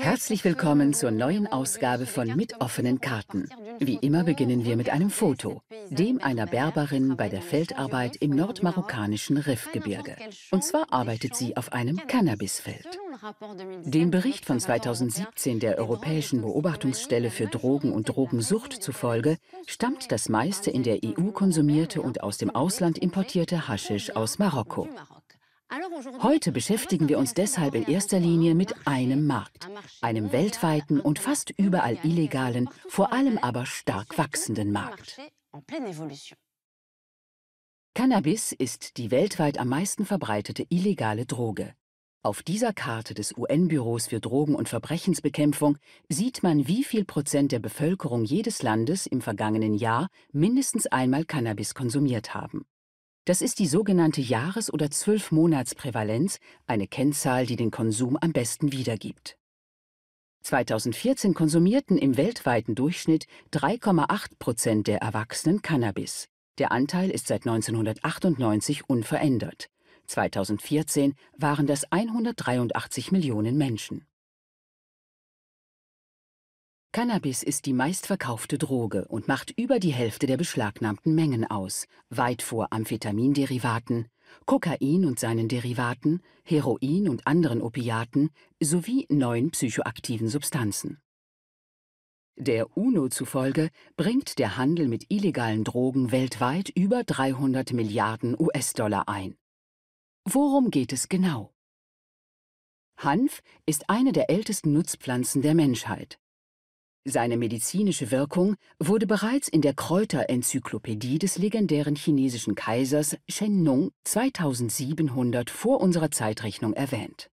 Herzlich willkommen zur neuen Ausgabe von Mit offenen Karten. Wie immer beginnen wir mit einem Foto, dem einer Berberin bei der Feldarbeit im nordmarokkanischen Riffgebirge. Und zwar arbeitet sie auf einem Cannabisfeld. Dem Bericht von 2017 der Europäischen Beobachtungsstelle für Drogen und Drogensucht zufolge stammt das meiste in der EU konsumierte und aus dem Ausland importierte Haschisch aus Marokko. Heute beschäftigen wir uns deshalb in erster Linie mit einem Markt, einem weltweiten und fast überall illegalen, vor allem aber stark wachsenden Markt. Cannabis ist die weltweit am meisten verbreitete illegale Droge. Auf dieser Karte des UN-Büros für Drogen- und Verbrechensbekämpfung sieht man, wie viel Prozent der Bevölkerung jedes Landes im vergangenen Jahr mindestens einmal Cannabis konsumiert haben. Das ist die sogenannte Jahres- oder Zwölfmonatsprävalenz, eine Kennzahl, die den Konsum am besten wiedergibt. 2014 konsumierten im weltweiten Durchschnitt 3,8 Prozent der Erwachsenen Cannabis. Der Anteil ist seit 1998 unverändert. 2014 waren das 183 Millionen Menschen Cannabis ist die meistverkaufte Droge und macht über die Hälfte der beschlagnahmten Mengen aus, weit vor Amphetaminderivaten, Kokain und seinen Derivaten, Heroin und anderen Opiaten sowie neuen psychoaktiven Substanzen. Der UNO zufolge bringt der Handel mit illegalen Drogen weltweit über 300 Milliarden US-Dollar ein. Worum geht es genau? Hanf ist eine der ältesten Nutzpflanzen der Menschheit. Seine medizinische Wirkung wurde bereits in der Kräuterenzyklopädie des legendären chinesischen Kaisers Shen Nung 2700 vor unserer Zeitrechnung erwähnt.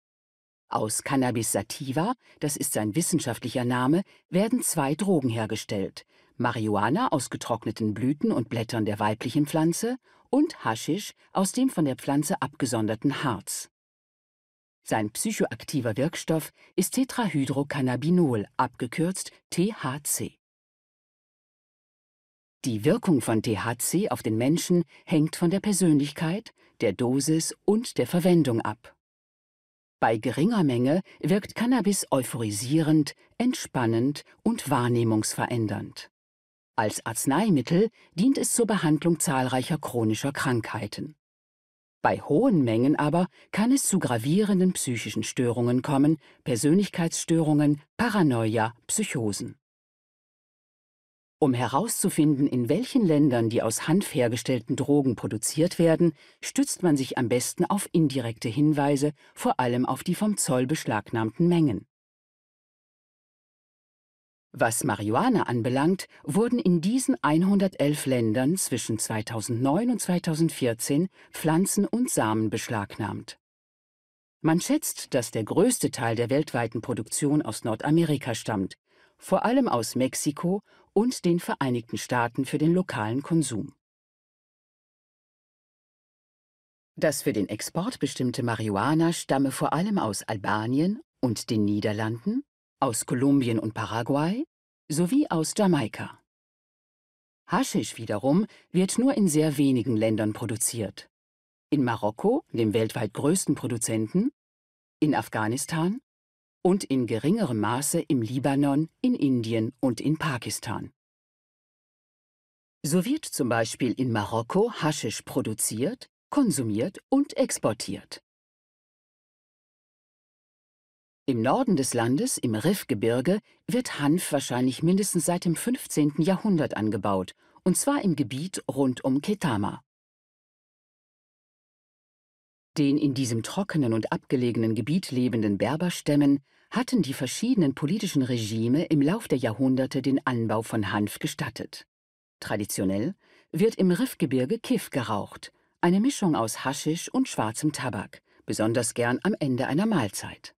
Aus Cannabis sativa, das ist sein wissenschaftlicher Name, werden zwei Drogen hergestellt: Marihuana aus getrockneten Blüten und Blättern der weiblichen Pflanze und Haschisch aus dem von der Pflanze abgesonderten Harz sein psychoaktiver Wirkstoff ist Tetrahydrocannabinol, abgekürzt THC. Die Wirkung von THC auf den Menschen hängt von der Persönlichkeit, der Dosis und der Verwendung ab. Bei geringer Menge wirkt Cannabis euphorisierend, entspannend und wahrnehmungsverändernd. Als Arzneimittel dient es zur Behandlung zahlreicher chronischer Krankheiten. Bei hohen Mengen aber kann es zu gravierenden psychischen Störungen kommen, Persönlichkeitsstörungen, Paranoia, Psychosen. Um herauszufinden, in welchen Ländern die aus Hanf hergestellten Drogen produziert werden, stützt man sich am besten auf indirekte Hinweise, vor allem auf die vom Zoll beschlagnahmten Mengen. Was Marihuana anbelangt, wurden in diesen 111 Ländern zwischen 2009 und 2014 Pflanzen und Samen beschlagnahmt. Man schätzt, dass der größte Teil der weltweiten Produktion aus Nordamerika stammt, vor allem aus Mexiko und den Vereinigten Staaten für den lokalen Konsum. Das für den Export bestimmte Marihuana stamme vor allem aus Albanien und den Niederlanden, aus Kolumbien und Paraguay sowie aus Jamaika. Haschisch wiederum wird nur in sehr wenigen Ländern produziert. In Marokko, dem weltweit größten Produzenten, in Afghanistan und in geringerem Maße im Libanon, in Indien und in Pakistan. So wird zum Beispiel in Marokko Haschisch produziert, konsumiert und exportiert. Im Norden des Landes, im Riffgebirge, wird Hanf wahrscheinlich mindestens seit dem 15. Jahrhundert angebaut, und zwar im Gebiet rund um Ketama. Den in diesem trockenen und abgelegenen Gebiet lebenden Berberstämmen hatten die verschiedenen politischen Regime im Lauf der Jahrhunderte den Anbau von Hanf gestattet. Traditionell wird im Riffgebirge Kiff geraucht, eine Mischung aus Haschisch und schwarzem Tabak, besonders gern am Ende einer Mahlzeit.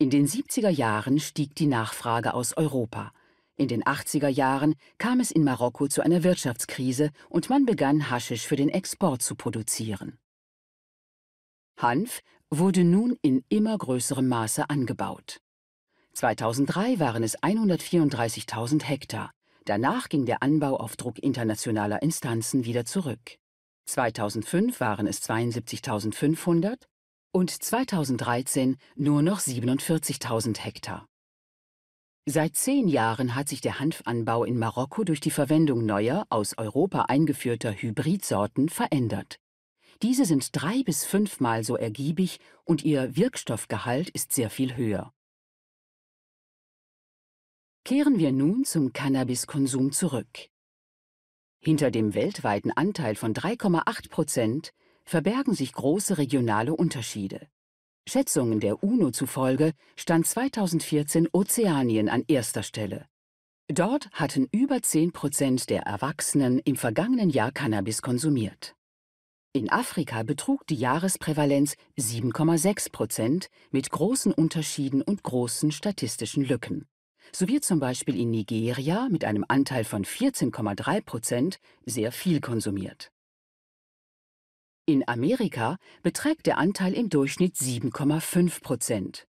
In den 70er Jahren stieg die Nachfrage aus Europa. In den 80er Jahren kam es in Marokko zu einer Wirtschaftskrise und man begann Haschisch für den Export zu produzieren. Hanf wurde nun in immer größerem Maße angebaut. 2003 waren es 134.000 Hektar. Danach ging der Anbau auf Druck internationaler Instanzen wieder zurück. 2005 waren es 72.500, und 2013 nur noch 47.000 Hektar. Seit zehn Jahren hat sich der Hanfanbau in Marokko durch die Verwendung neuer, aus Europa eingeführter Hybridsorten verändert. Diese sind drei bis fünfmal so ergiebig und ihr Wirkstoffgehalt ist sehr viel höher. Kehren wir nun zum Cannabiskonsum zurück. Hinter dem weltweiten Anteil von 3,8 Prozent verbergen sich große regionale Unterschiede. Schätzungen der UNO zufolge stand 2014 Ozeanien an erster Stelle. Dort hatten über 10 Prozent der Erwachsenen im vergangenen Jahr Cannabis konsumiert. In Afrika betrug die Jahresprävalenz 7,6 Prozent mit großen Unterschieden und großen statistischen Lücken. So wird zum Beispiel in Nigeria mit einem Anteil von 14,3 Prozent sehr viel konsumiert. In Amerika beträgt der Anteil im Durchschnitt 7,5 Prozent.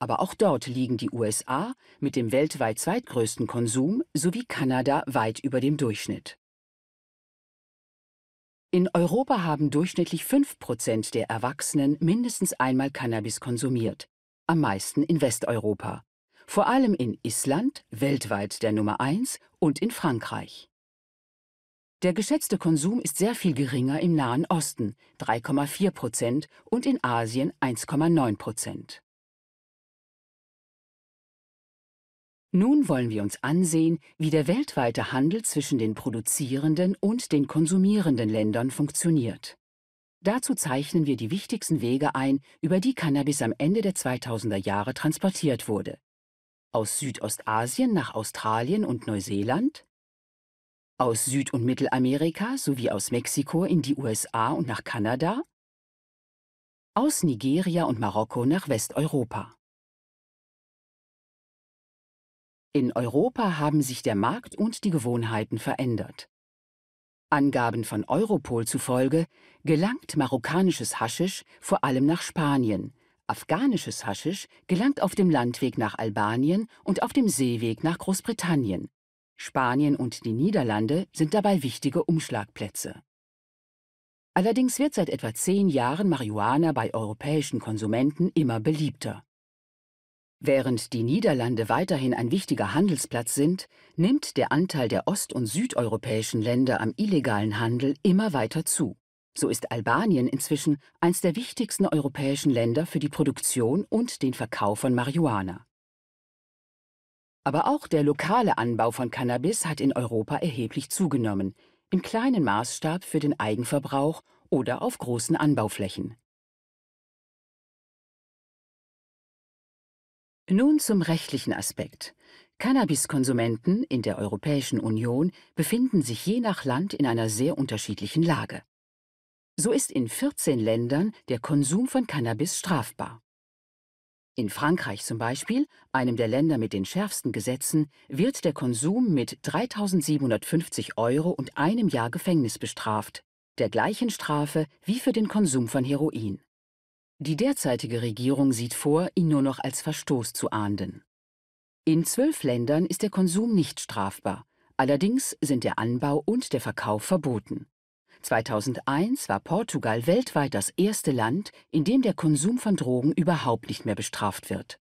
Aber auch dort liegen die USA mit dem weltweit zweitgrößten Konsum sowie Kanada weit über dem Durchschnitt. In Europa haben durchschnittlich 5 Prozent der Erwachsenen mindestens einmal Cannabis konsumiert, am meisten in Westeuropa, vor allem in Island, weltweit der Nummer 1, und in Frankreich. Der geschätzte Konsum ist sehr viel geringer im Nahen Osten 3,4 Prozent und in Asien 1,9 Prozent. Nun wollen wir uns ansehen, wie der weltweite Handel zwischen den produzierenden und den konsumierenden Ländern funktioniert. Dazu zeichnen wir die wichtigsten Wege ein, über die Cannabis am Ende der 2000er Jahre transportiert wurde. Aus Südostasien nach Australien und Neuseeland, aus Süd- und Mittelamerika sowie aus Mexiko in die USA und nach Kanada, aus Nigeria und Marokko nach Westeuropa. In Europa haben sich der Markt und die Gewohnheiten verändert. Angaben von Europol zufolge gelangt marokkanisches Haschisch vor allem nach Spanien, afghanisches Haschisch gelangt auf dem Landweg nach Albanien und auf dem Seeweg nach Großbritannien, Spanien und die Niederlande sind dabei wichtige Umschlagplätze. Allerdings wird seit etwa zehn Jahren Marihuana bei europäischen Konsumenten immer beliebter. Während die Niederlande weiterhin ein wichtiger Handelsplatz sind, nimmt der Anteil der ost- und südeuropäischen Länder am illegalen Handel immer weiter zu. So ist Albanien inzwischen eines der wichtigsten europäischen Länder für die Produktion und den Verkauf von Marihuana. Aber auch der lokale Anbau von Cannabis hat in Europa erheblich zugenommen, im kleinen Maßstab für den Eigenverbrauch oder auf großen Anbauflächen. Nun zum rechtlichen Aspekt. Cannabiskonsumenten in der Europäischen Union befinden sich je nach Land in einer sehr unterschiedlichen Lage. So ist in 14 Ländern der Konsum von Cannabis strafbar. In Frankreich zum Beispiel, einem der Länder mit den schärfsten Gesetzen, wird der Konsum mit 3.750 Euro und einem Jahr Gefängnis bestraft, der gleichen Strafe wie für den Konsum von Heroin. Die derzeitige Regierung sieht vor, ihn nur noch als Verstoß zu ahnden. In zwölf Ländern ist der Konsum nicht strafbar, allerdings sind der Anbau und der Verkauf verboten. 2001 war Portugal weltweit das erste Land, in dem der Konsum von Drogen überhaupt nicht mehr bestraft wird.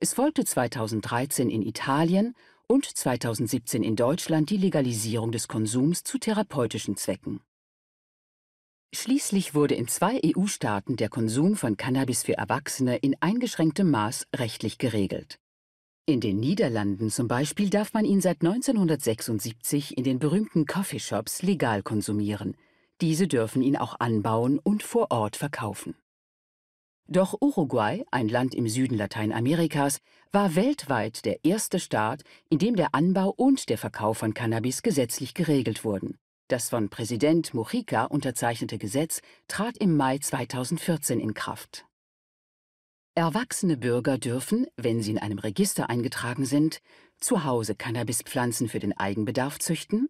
Es folgte 2013 in Italien und 2017 in Deutschland die Legalisierung des Konsums zu therapeutischen Zwecken. Schließlich wurde in zwei EU-Staaten der Konsum von Cannabis für Erwachsene in eingeschränktem Maß rechtlich geregelt. In den Niederlanden zum Beispiel darf man ihn seit 1976 in den berühmten Coffeeshops legal konsumieren. Diese dürfen ihn auch anbauen und vor Ort verkaufen. Doch Uruguay, ein Land im Süden Lateinamerikas, war weltweit der erste Staat, in dem der Anbau und der Verkauf von Cannabis gesetzlich geregelt wurden. Das von Präsident Mujica unterzeichnete Gesetz trat im Mai 2014 in Kraft. Erwachsene Bürger dürfen, wenn sie in einem Register eingetragen sind, zu Hause Cannabispflanzen für den Eigenbedarf züchten,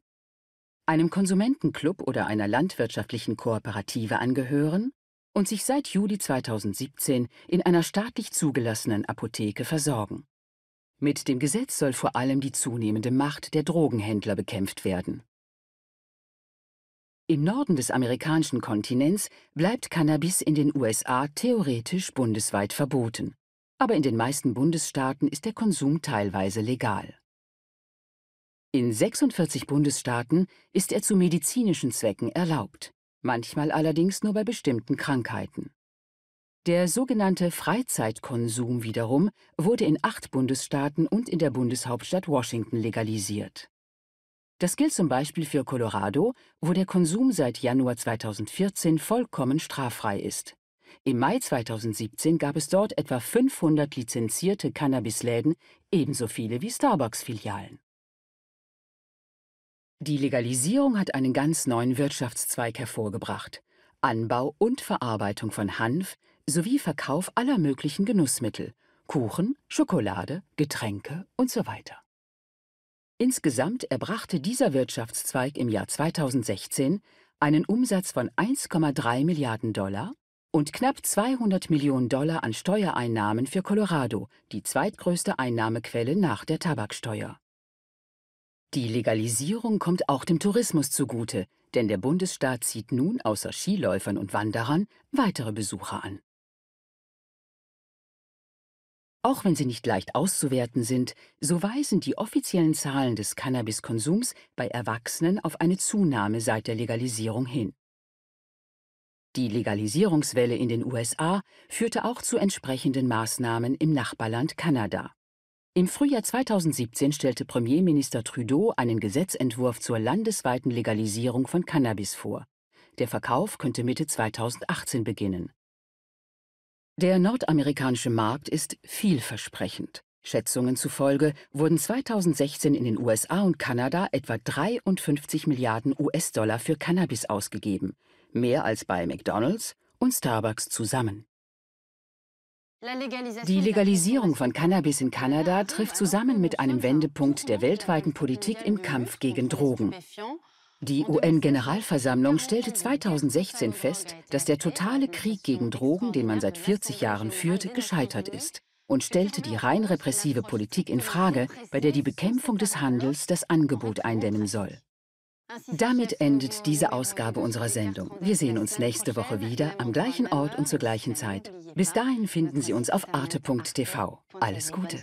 einem Konsumentenclub oder einer landwirtschaftlichen Kooperative angehören und sich seit Juli 2017 in einer staatlich zugelassenen Apotheke versorgen. Mit dem Gesetz soll vor allem die zunehmende Macht der Drogenhändler bekämpft werden. Im Norden des amerikanischen Kontinents bleibt Cannabis in den USA theoretisch bundesweit verboten, aber in den meisten Bundesstaaten ist der Konsum teilweise legal. In 46 Bundesstaaten ist er zu medizinischen Zwecken erlaubt, manchmal allerdings nur bei bestimmten Krankheiten. Der sogenannte Freizeitkonsum wiederum wurde in acht Bundesstaaten und in der Bundeshauptstadt Washington legalisiert. Das gilt zum Beispiel für Colorado, wo der Konsum seit Januar 2014 vollkommen straffrei ist. Im Mai 2017 gab es dort etwa 500 lizenzierte Cannabisläden, ebenso viele wie Starbucks-Filialen. Die Legalisierung hat einen ganz neuen Wirtschaftszweig hervorgebracht. Anbau und Verarbeitung von Hanf sowie Verkauf aller möglichen Genussmittel, Kuchen, Schokolade, Getränke usw. So weiter. Insgesamt erbrachte dieser Wirtschaftszweig im Jahr 2016 einen Umsatz von 1,3 Milliarden Dollar und knapp 200 Millionen Dollar an Steuereinnahmen für Colorado, die zweitgrößte Einnahmequelle nach der Tabaksteuer. Die Legalisierung kommt auch dem Tourismus zugute, denn der Bundesstaat zieht nun außer Skiläufern und Wanderern weitere Besucher an. Auch wenn sie nicht leicht auszuwerten sind, so weisen die offiziellen Zahlen des Cannabiskonsums bei Erwachsenen auf eine Zunahme seit der Legalisierung hin. Die Legalisierungswelle in den USA führte auch zu entsprechenden Maßnahmen im Nachbarland Kanada. Im Frühjahr 2017 stellte Premierminister Trudeau einen Gesetzentwurf zur landesweiten Legalisierung von Cannabis vor. Der Verkauf könnte Mitte 2018 beginnen. Der nordamerikanische Markt ist vielversprechend. Schätzungen zufolge wurden 2016 in den USA und Kanada etwa 53 Milliarden US-Dollar für Cannabis ausgegeben, mehr als bei McDonald's und Starbucks zusammen. Die Legalisierung von Cannabis in Kanada trifft zusammen mit einem Wendepunkt der weltweiten Politik im Kampf gegen Drogen. Die UN-Generalversammlung stellte 2016 fest, dass der totale Krieg gegen Drogen, den man seit 40 Jahren führt, gescheitert ist und stellte die rein repressive Politik in Frage, bei der die Bekämpfung des Handels das Angebot eindämmen soll. Damit endet diese Ausgabe unserer Sendung. Wir sehen uns nächste Woche wieder am gleichen Ort und zur gleichen Zeit. Bis dahin finden Sie uns auf arte.tv. Alles Gute.